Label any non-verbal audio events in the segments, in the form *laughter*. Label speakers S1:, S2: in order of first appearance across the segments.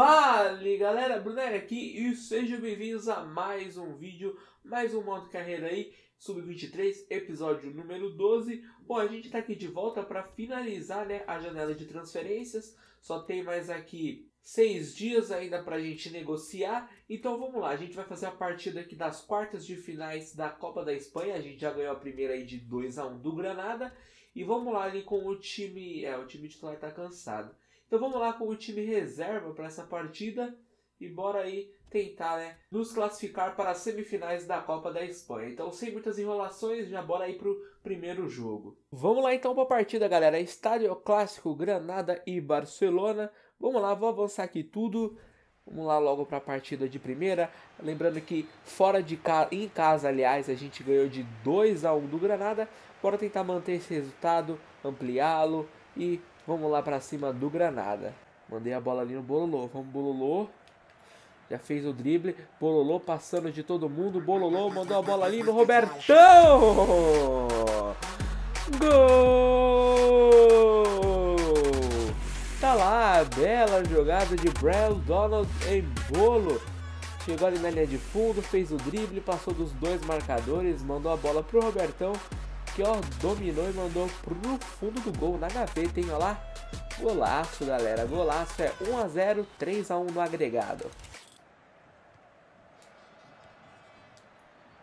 S1: Fale galera, Brunner aqui e sejam bem-vindos a mais um vídeo, mais um modo carreira aí, sub-23, episódio número 12. Bom, a gente tá aqui de volta para finalizar né, a janela de transferências, só tem mais aqui seis dias ainda para a gente negociar. Então vamos lá, a gente vai fazer a partida aqui das quartas de finais da Copa da Espanha. A gente já ganhou a primeira aí de 2 a 1 do Granada. E vamos lá ali com o time. É, o time titular tá cansado. Então vamos lá com o time reserva para essa partida e bora aí tentar né, nos classificar para as semifinais da Copa da Espanha. Então, sem muitas enrolações, já bora aí para o primeiro jogo. Vamos lá então para a partida, galera. Estádio Clássico, Granada e Barcelona. Vamos lá, vou avançar aqui tudo. Vamos lá logo para a partida de primeira. Lembrando que fora de casa, em casa, aliás, a gente ganhou de 2 a 1 do Granada. Bora tentar manter esse resultado, ampliá-lo e Vamos lá para cima do Granada. Mandei a bola ali no Bololô. Vamos, Bololô. Já fez o drible. Bololô passando de todo mundo. Bololô mandou a bola ali no Robertão. Gol! Tá lá, bela jogada de Brell Donald em bolo. Chegou ali na linha de fundo, fez o drible, passou dos dois marcadores, mandou a bola pro Robertão ó, dominou e mandou pro fundo do gol, na gaveta, hein, ó lá. Golaço, galera, golaço, é 1x0, 3x1 no agregado.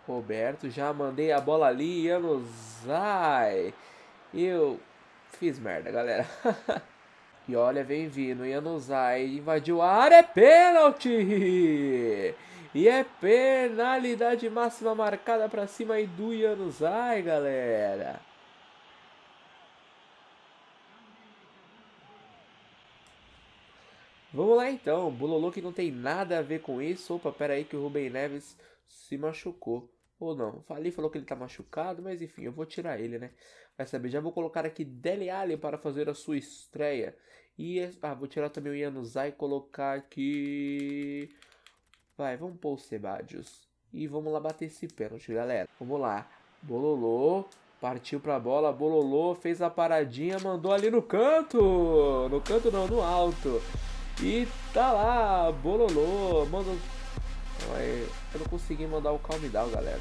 S1: Roberto, já mandei a bola ali, Yanuzai. Eu fiz merda, galera. *laughs* e olha, vem vindo, Yanuzai invadiu a área, é pênalti! E é penalidade máxima marcada para cima aí do Yanuzai, galera. Vamos lá então, Bololô que não tem nada a ver com isso. Opa, pera aí que o Rubem Neves se machucou. Ou não, falei, falou que ele tá machucado, mas enfim, eu vou tirar ele, né? Vai saber, já vou colocar aqui Dele Alli para fazer a sua estreia. E, ah, vou tirar também o Yanuzai e colocar aqui... Vai, vamos pôr o Sebadius. E vamos lá bater esse pênalti, galera. Vamos lá. Bololô. Partiu pra bola. Bololô fez a paradinha. Mandou ali no canto. No canto não, no alto. E tá lá. Bololô. Mandou. Eu não consegui mandar o calm down, galera.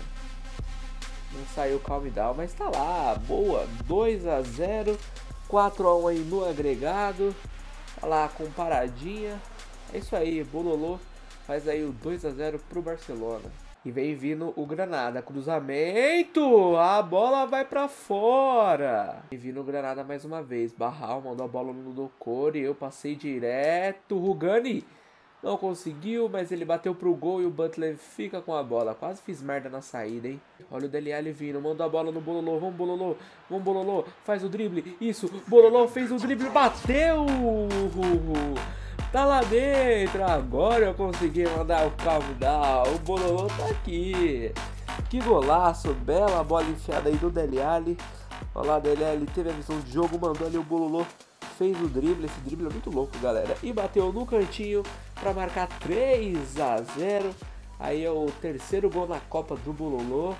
S1: Não saiu o calm down, mas tá lá. Boa. 2 a 0 4 a 1 aí no agregado. Tá lá com paradinha. É isso aí, Bololô faz aí o 2 a 0 pro Barcelona. E vem vindo o Granada, cruzamento, a bola vai para fora. E vindo o Granada mais uma vez, Barral mandou a bola no Docore, eu passei direto, Rugani não conseguiu, mas ele bateu pro gol e o Butler fica com a bola. Quase fiz merda na saída, hein? Olha o Dele Alli vindo, mandou a bola no Bololô, vamos Bololô, vamos Bololô, faz o drible, isso, Bololô fez o drible, bateu! tá lá dentro. Agora eu consegui mandar o cabo dar. O bololô tá aqui. Que golaço, bela bola enfiada aí do Dele Alli. Olha lá, Dele Alli teve a visão de jogo, mandou ali o bololô fez o drible, esse drible é muito louco, galera. E bateu no cantinho para marcar 3 a 0. Aí é o terceiro gol na Copa do Bololô.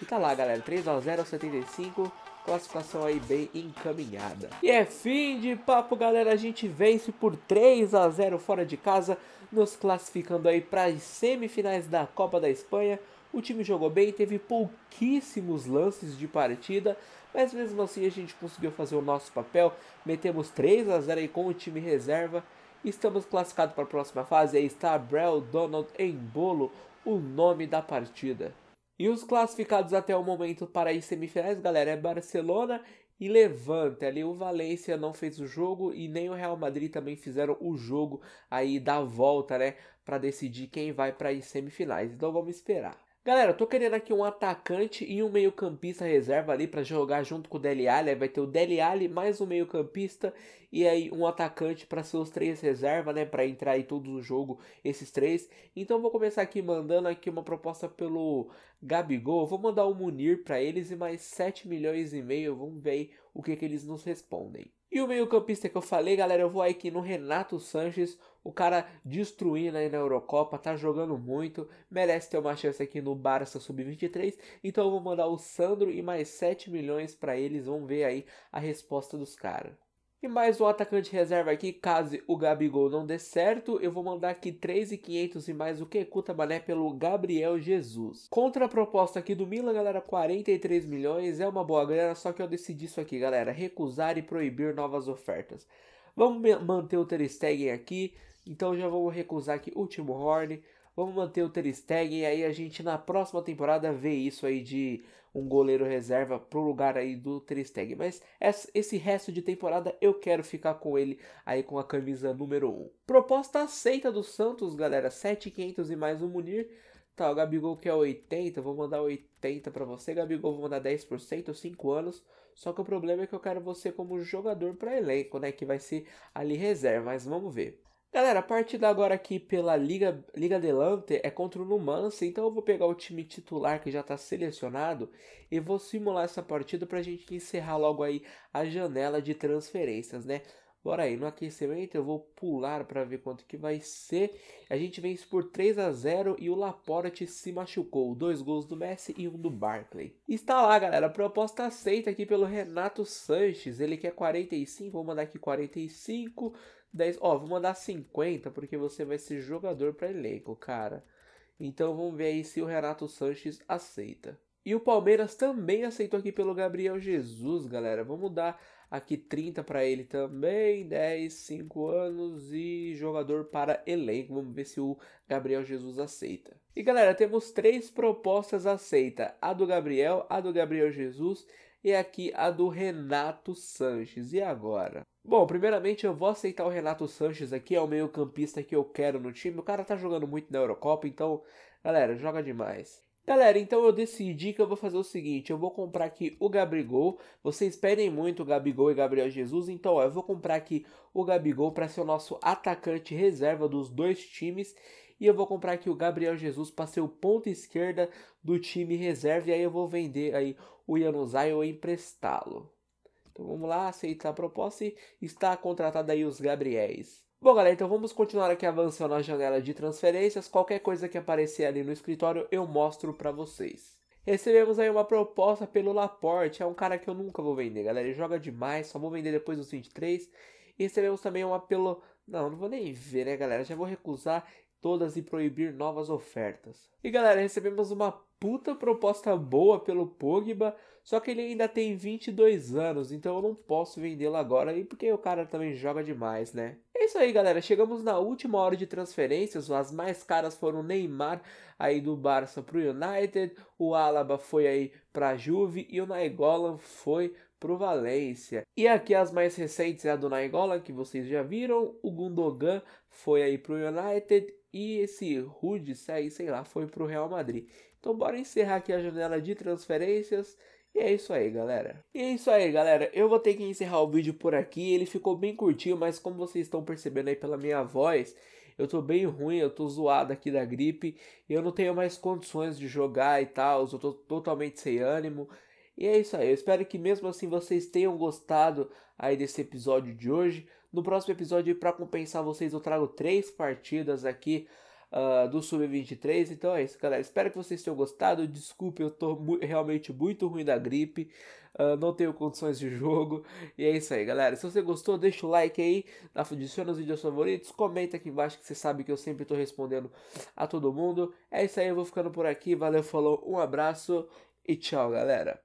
S1: E tá lá, galera, 3 a 0 75 classificação aí bem encaminhada. E é fim de papo, galera. A gente vence por 3 a 0 fora de casa, nos classificando aí para as semifinais da Copa da Espanha. O time jogou bem, teve pouquíssimos lances de partida, mas mesmo assim a gente conseguiu fazer o nosso papel. Metemos 3 a 0 aí com o time reserva. Estamos classificados para a próxima fase. Aí está Brel Donald em bolo, o nome da partida. E os classificados até o momento para as semifinais, galera, é Barcelona e Levante. Ali o Valência não fez o jogo e nem o Real Madrid também fizeram o jogo aí da volta, né? Para decidir quem vai para as semifinais. Então vamos esperar. Galera, eu tô querendo aqui um atacante e um meio-campista reserva ali para jogar junto com o Dele Alli. Aí vai ter o Dele Alli mais um meio-campista e aí um atacante para ser os três reserva, né, para entrar aí todo o jogo esses três. Então vou começar aqui mandando aqui uma proposta pelo Gabigol. Eu vou mandar o Munir para eles e mais 7 milhões e meio. Vamos ver aí o que que eles nos respondem. E o meio-campista que eu falei, galera, eu vou aí aqui no Renato Sanches, o cara destruindo aí na Eurocopa, tá jogando muito, merece ter uma chance aqui no Barça Sub-23, então eu vou mandar o Sandro e mais 7 milhões para eles, vamos ver aí a resposta dos caras. E mais um atacante reserva aqui, caso o Gabigol não dê certo, eu vou mandar aqui 3,500 e mais o Kekuta Mané pelo Gabriel Jesus. Contra a proposta aqui do Milan, galera, 43 milhões, é uma boa grana, só que eu decidi isso aqui, galera, recusar e proibir novas ofertas. Vamos manter o Ter Stegen aqui, então já vou recusar aqui o Timo Horn, vamos manter o Ter Stegen, aí a gente na próxima temporada vê isso aí de um goleiro reserva pro lugar aí do Tristeg. Mas esse resto de temporada eu quero ficar com ele aí com a camisa número 1. Proposta aceita do Santos, galera. 7,500 e mais um Munir. Tá, o Gabigol quer 80, vou mandar 80 para você. Gabigol, vou mandar 10%, 5 anos. Só que o problema é que eu quero você como jogador para elenco, né? Que vai ser ali reserva, mas vamos ver. Galera, a partida agora aqui pela Liga, Liga Delante é contra o Numancia, então eu vou pegar o time titular que já está selecionado e vou simular essa partida para a gente encerrar logo aí a janela de transferências, né? Bora aí, no aquecimento eu vou pular para ver quanto que vai ser. A gente vence por 3 a 0 e o Laporte se machucou. Dois gols do Messi e um do Barkley. Está lá, galera. proposta aceita aqui pelo Renato Sanches. Ele quer 45, vou mandar aqui 45. 10, ó, vou mandar 50 porque você vai ser jogador para elenco, cara. Então vamos ver aí se o Renato Sanches aceita. E o Palmeiras também aceitou aqui pelo Gabriel Jesus, galera. Vamos dar aqui 30 para ele também, 10, 5 anos e jogador para elenco. Vamos ver se o Gabriel Jesus aceita. E galera, temos três propostas aceita: a do Gabriel, a do Gabriel Jesus e aqui a do Renato Sanches. E agora? Bom, primeiramente eu vou aceitar o Renato Sanches aqui, é o meio-campista que eu quero no time. O cara tá jogando muito na Eurocopa, então, galera, joga demais. Galera, então eu decidi que eu vou fazer o seguinte, eu vou comprar aqui o Gabigol, vocês pedem muito o Gabigol e Gabriel Jesus, então ó, eu vou comprar aqui o Gabigol para ser o nosso atacante reserva dos dois times e eu vou comprar aqui o Gabriel Jesus para ser o ponto esquerda do time reserva e aí eu vou vender aí o Januzaj ou emprestá-lo. Então vamos lá, aceitar a proposta e está contratado aí os Gabriéis. Bom, galera, então vamos continuar aqui avançando na janela de transferências. Qualquer coisa que aparecer ali no escritório, eu mostro para vocês. Recebemos aí uma proposta pelo Laporte, é um cara que eu nunca vou vender, galera. Ele joga demais, só vou vender depois dos 23. E recebemos também uma pelo... Não, não vou nem ver, né, galera? Já vou recusar todas e proibir novas ofertas. E galera, recebemos uma puta proposta boa pelo Pogba, só que ele ainda tem 22 anos, então eu não posso vendê-lo agora, e porque o cara também joga demais, né? É isso aí, galera. Chegamos na última hora de transferências. As mais caras foram Neymar aí do Barça para o United, o Alaba foi aí para a Juve e o Nainggolan foi pro Valência. E aqui as mais recentes é né, a do Nainggolan, que vocês já viram. O Gundogan foi aí pro United e esse Rude sai, sei lá, foi pro Real Madrid. Então bora encerrar aqui a janela de transferências. E é isso aí, galera. E é isso aí, galera. Eu vou ter que encerrar o vídeo por aqui. Ele ficou bem curtinho, mas como vocês estão percebendo aí pela minha voz, eu tô bem ruim, eu tô zoado aqui da gripe. Eu não tenho mais condições de jogar e tal, eu tô totalmente sem ânimo. E é isso aí. Eu espero que mesmo assim vocês tenham gostado aí desse episódio de hoje. No próximo episódio, para compensar vocês, eu trago três partidas aqui uh, do Sub-23. Então é isso, galera. Espero que vocês tenham gostado. Desculpe, eu tô mu realmente muito ruim da gripe. Uh, não tenho condições de jogo. E é isso aí, galera. Se você gostou, deixa o like aí. Adiciona os vídeos favoritos. Comenta aqui embaixo que você sabe que eu sempre estou respondendo a todo mundo. É isso aí, eu vou ficando por aqui. Valeu, falou, um abraço e tchau, galera.